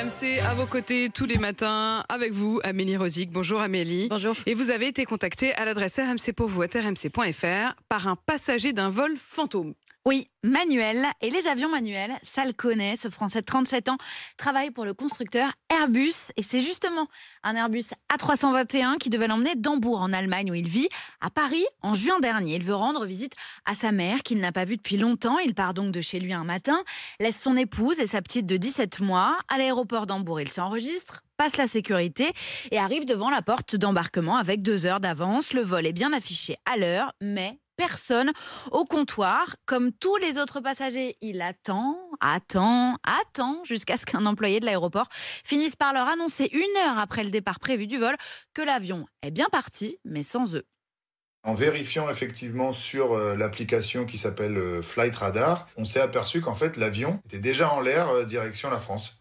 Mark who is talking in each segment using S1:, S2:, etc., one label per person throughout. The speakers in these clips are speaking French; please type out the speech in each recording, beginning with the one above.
S1: RMC à vos côtés tous les matins avec vous, Amélie Rosic. Bonjour Amélie. Bonjour. Et vous avez été contactée à l'adresse rmc pour vous rmc.fr par un passager d'un vol fantôme. Oui, manuel. Et les avions manuels, ça le connaît. Ce Français de 37 ans travaille pour le constructeur Airbus. Et c'est justement un Airbus A321 qui devait l'emmener d'Hambourg, en Allemagne, où il vit, à Paris, en juin dernier. Il veut rendre visite à sa mère, qu'il n'a pas vue depuis longtemps. Il part donc de chez lui un matin, laisse son épouse et sa petite de 17 mois à l'aéroport d'Hambourg. Il s'enregistre passe la sécurité et arrive devant la porte d'embarquement avec deux heures d'avance. Le vol est bien affiché à l'heure, mais personne au comptoir. Comme tous les autres passagers, il attend, attend, attend jusqu'à ce qu'un employé de l'aéroport finisse par leur annoncer une heure après le départ prévu du vol que l'avion est bien
S2: parti, mais sans eux. En vérifiant effectivement sur euh, l'application qui s'appelle euh, Flight Radar, on s'est aperçu qu'en fait l'avion était déjà en l'air euh, direction la France.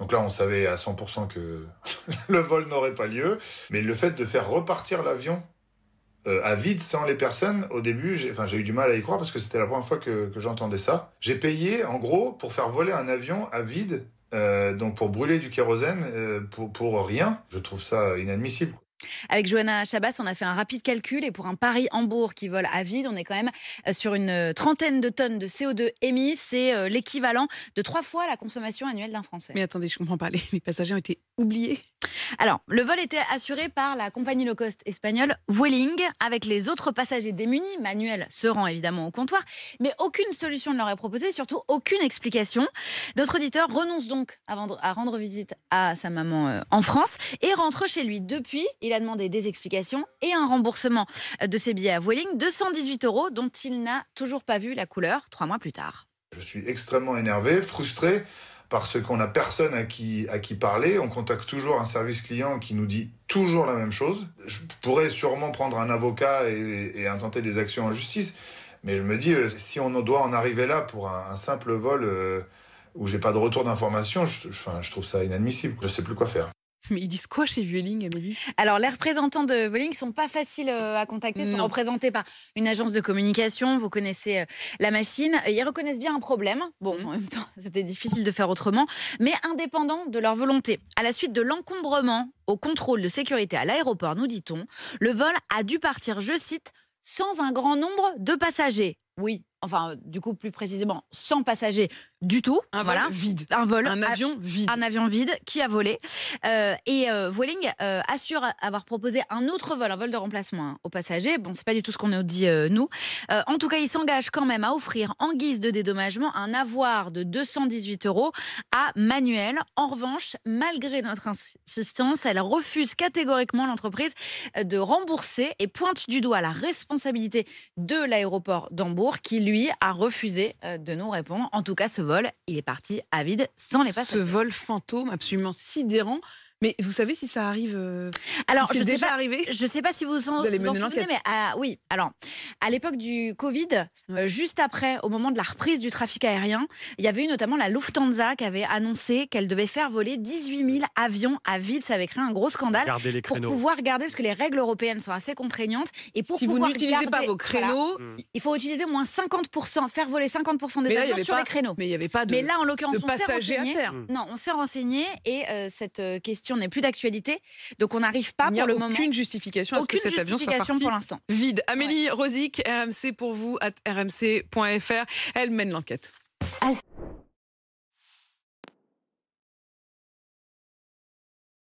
S2: Donc là, on savait à 100% que le vol n'aurait pas lieu, mais le fait de faire repartir l'avion euh, à vide sans les personnes. Au début, j'ai eu du mal à y croire parce que c'était la première fois que, que j'entendais ça. J'ai payé, en gros, pour faire voler un avion à vide, euh, donc pour brûler du kérosène euh, pour, pour, rien. Je trouve ça inadmissible.
S1: Avec Johanna Chabas, on a fait un rapide calcul et pour un Paris-Hambourg qui vole à vide, on est quand même euh, sur une euh, trentaine de tonnes de CO2 émis. C'est euh, l'équivalent de trois fois la consommation annuelle d'un Français. Mais attendez, je comprends pas. Les, passagers ont été oubliés. Alors, le vol était assuré par la compagnie low cost espagnole Vueling, avec les autres passagers démunis. Manuel se rend évidemment au comptoir, mais aucune solution ne leur est proposée, surtout aucune explication. Notre auditeur renonce donc à, rendre visite à sa maman en France et rentre chez lui. Depuis, il a demandé des explications et un remboursement de ses billets à Vueling 218 euros dont il n'a toujours pas vu la couleur trois mois plus tard.
S2: Je suis extrêmement énervé, frustré parce qu'on n'a personne à qui, à qui parler. On contacte toujours un service client qui nous dit toujours la même chose. Je pourrais sûrement prendre un avocat et, intenter des actions en justice, mais je me dis, euh, si on doit en arriver là pour un, simple vol où euh, où j'ai pas de retour d'information, je, je trouve ça inadmissible. Je ne sais plus quoi faire.
S1: Mais ils disent quoi chez Vueling, Amélie Alors, les représentants de Vueling sont pas faciles euh, à contacter, ils sont représentés par une agence de communication. Vous connaissez euh, la machine. Euh, ils reconnaissent bien un problème. Bon, en même temps, c'était difficile de faire autrement, mais indépendant de leur volonté. À la suite de l'encombrement au contrôle de sécurité à l'aéroport, nous dit-on, le vol a dû partir, je cite, sans un grand nombre de passagers. Oui, enfin, du coup, plus précisément, sans passagers du tout. Un voilà. vol vide. Un vol. Un avion vide. Un avion vide qui a volé. Euh, et voling euh, Vueling euh, assure avoir proposé un autre vol, un vol de remplacement hein, aux passagers. Bon, c'est pas du tout ce qu'on nous dit, nous. en tout cas, il s'engage quand même à offrir en guise de dédommagement un avoir de 218 euros à Manuel. En revanche, malgré notre insistance, elle refuse catégoriquement l'entreprise de rembourser et pointe du doigt la responsabilité de l'aéroport d'Hambourg qui, lui, a refusé de nous répondre. En tout cas, ce vol il est parti à vide sans les passagers. Ce vol fantôme absolument sidérant mais vous savez si ça arrive euh, Alors, je ne sais pas, sais pas si vous, en, vous, en souvenez, mais ah, oui. Alors, à l'époque du Covid, euh, juste après, au moment de la reprise du trafic aérien, il y avait eu notamment la Lufthansa qui avait annoncé qu'elle devait faire voler 18 000 avions à vide. Ça avait créé un gros scandale pour pouvoir garder, parce que les règles européennes sont assez contraignantes, et pour si vous n'utilisez pas vos créneaux, hmm. il faut utiliser au moins 50 faire voler 50 des avions sur les créneaux. Mais il n'y avait pas de. Mais là, en l'occurrence, on s'est renseigné. Non, on s'est renseigné et euh, cette question n'est plus d'actualité. Donc on n'arrive pas pour le moment. Il n'y a aucune justification à ce que cet avion soit pour l'instant. Vide. Amélie ouais. Rosic, RMC pour vous, à rmc.fr.
S2: Elle mène l'enquête.